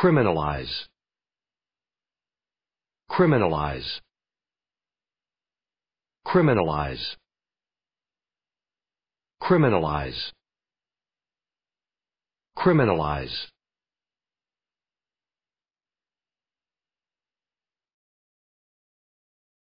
criminalize criminalize criminalize criminalize criminalize